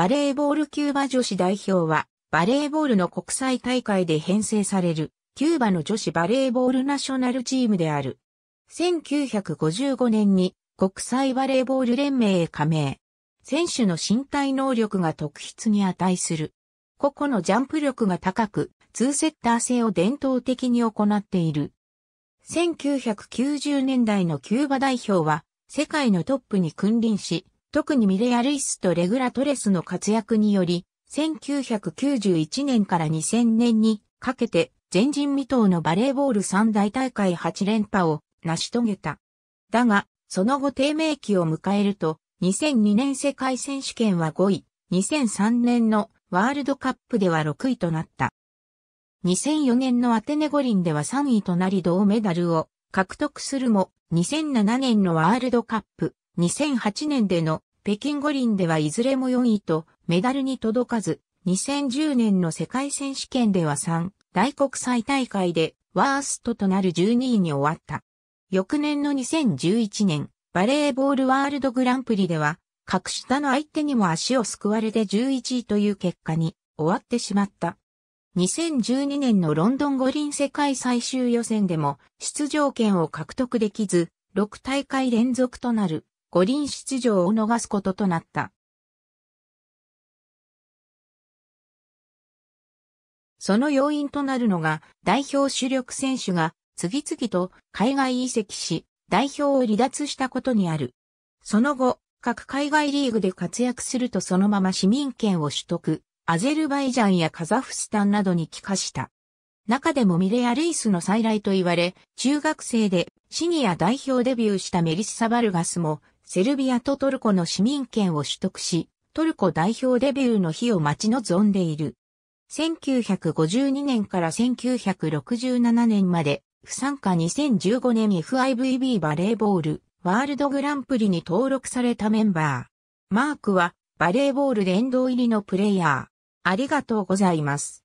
バレーボールキューバ女子代表は、バレーボールの国際大会で編成される、キューバの女子バレーボールナショナルチームである。1955年に国際バレーボール連盟へ加盟。選手の身体能力が特筆に値する。個々のジャンプ力が高く、ツーセッター制を伝統的に行っている。1990年代のキューバ代表は、世界のトップに君臨し、特にミレア・ルイスとレグラ・トレスの活躍により、1991年から2000年にかけて前人未到のバレーボール三大大会8連覇を成し遂げた。だが、その後低迷期を迎えると、2002年世界選手権は5位、2003年のワールドカップでは6位となった。2004年のアテネ五輪では3位となり銅メダルを獲得するも、2007年のワールドカップ、2008年での北京五輪ではいずれも4位とメダルに届かず、2010年の世界選手権では3、大国際大会でワーストとなる12位に終わった。翌年の2011年、バレーボールワールドグランプリでは、格下の相手にも足を救われて11位という結果に終わってしまった。2012年のロンドン五輪世界最終予選でも出場権を獲得できず、6大会連続となる五輪出場を逃すこととなった。その要因となるのが、代表主力選手が次々と海外移籍し、代表を離脱したことにある。その後、各海外リーグで活躍するとそのまま市民権を取得、アゼルバイジャンやカザフスタンなどに帰化した。中でもミレア・レイスの再来と言われ、中学生でシニア代表デビューしたメリッサ・バルガスもセルビアとトルコの市民権を取得し、トルコ代表デビューの日を待ち望んでいる。1952年から1967年まで、不参加2015年 FIVB バレーボールワールドグランプリに登録されたメンバー。マークはバレーボール殿堂入りのプレイヤー。ありがとうございます。